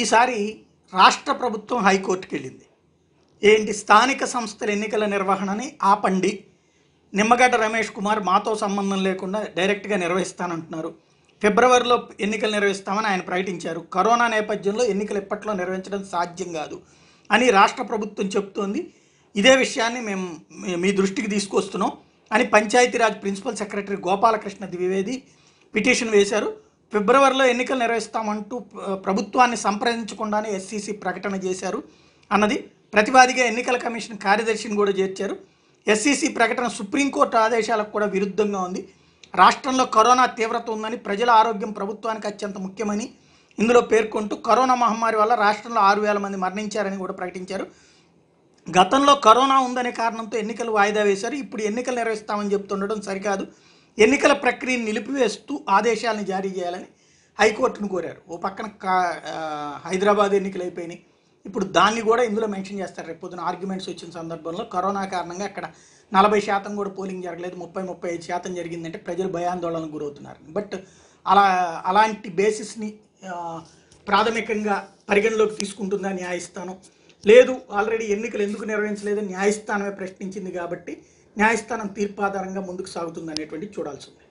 ఈసారి రాష్ట్ర ప్రభుత్వం హైకోర్టుకి వెళ్ళింది ఏంటి స్థానిక సంస్థల ఎన్నికల నిర్వహణని ఆపండి నిమ్మగడ్డ రమేష్ కుమార్ మాతో సంబంధం లేకుండా డైరెక్ట్గా నిర్వహిస్తానంటున్నారు ఫిబ్రవరిలో ఎన్నికలు నిర్వహిస్తామని ఆయన ప్రకటించారు కరోనా నేపథ్యంలో ఎన్నికలు ఎప్పట్లో నిర్వహించడం సాధ్యం కాదు అని రాష్ట్ర ప్రభుత్వం చెప్తోంది ఇదే విషయాన్ని మేము మీ దృష్టికి తీసుకొస్తున్నాం అని Panchayati Raj principal secretary Gopalakrishna Dwivedi petition వేశారు ఫిబ్రవరిలో ఎన్నికలు నిర్వహిస్తామంటూ ప్రభుత్వాన్ని సంప్రదించకుండానే ఎస్సీసీ ప్రకటన చేశారు అన్నది ప్రతివాదిగా ఎన్నికల కమిషన్ కార్యదర్శిని కూడా చేర్చారు ఎస్సీసీ ప్రకటన సుప్రీంకోర్టు ఆదేశాలకు కూడా విరుద్ధంగా ఉంది రాష్ట్రంలో కరోనా తీవ్రత ఉందని ప్రజల ఆరోగ్యం ప్రభుత్వానికి అత్యంత ముఖ్యమని ఇందులో పేర్కొంటూ కరోనా మహమ్మారి వల్ల రాష్ట్రంలో ఆరు వేల మంది మరణించారని కూడా ప్రకటించారు గతంలో కరోనా ఉందనే కారణంతో ఎన్నికలు వాయిదా వేశారు ఇప్పుడు ఎన్నికలు నిర్వహిస్తామని చెప్తుండడం సరికాదు ఎన్నికల ప్రక్రియను నిలిపివేస్తూ ఆదేశాలను జారీ చేయాలని హైకోర్టును కోరారు ఓ పక్కన కా హైదరాబాద్ ఎన్నికలు అయిపోయినాయి ఇప్పుడు దాన్ని కూడా ఇందులో మెన్షన్ చేస్తారు రేపు పొద్దున ఆర్గ్యుమెంట్స్ వచ్చిన సందర్భంలో కరోనా కారణంగా అక్కడ నలభై శాతం కూడా పోలింగ్ జరగలేదు ముప్పై ముప్పై ఐదు శాతం జరిగిందంటే ప్రజలు భయాందోళనకు గురవుతున్నారు బట్ అలా అలాంటి బేసిస్ని ప్రాథమికంగా పరిగణలోకి తీసుకుంటుందా న్యాయస్థానం లేదు ఆల్రెడీ ఎన్నికలు ఎందుకు నిర్వహించలేదు న్యాయస్థానమే ప్రశ్నించింది కాబట్టి న్యాయస్థానం తీర్పు ఆధారంగా ముందుకు సాగుతుందనేటువంటి చూడాల్సి ఉంది